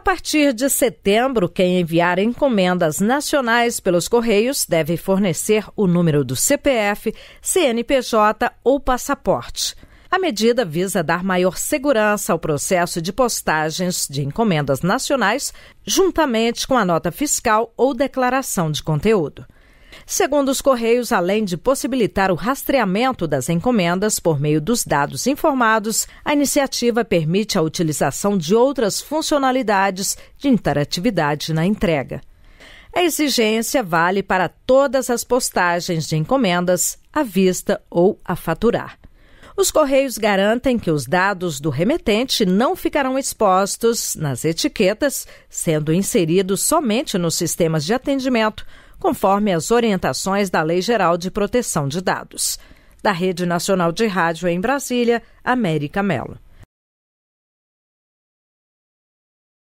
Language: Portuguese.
A partir de setembro, quem enviar encomendas nacionais pelos Correios deve fornecer o número do CPF, CNPJ ou passaporte. A medida visa dar maior segurança ao processo de postagens de encomendas nacionais, juntamente com a nota fiscal ou declaração de conteúdo. Segundo os Correios, além de possibilitar o rastreamento das encomendas por meio dos dados informados, a iniciativa permite a utilização de outras funcionalidades de interatividade na entrega. A exigência vale para todas as postagens de encomendas à vista ou a faturar. Os Correios garantem que os dados do remetente não ficarão expostos nas etiquetas, sendo inseridos somente nos sistemas de atendimento, conforme as orientações da Lei Geral de Proteção de Dados. Da Rede Nacional de Rádio em Brasília, América Mello.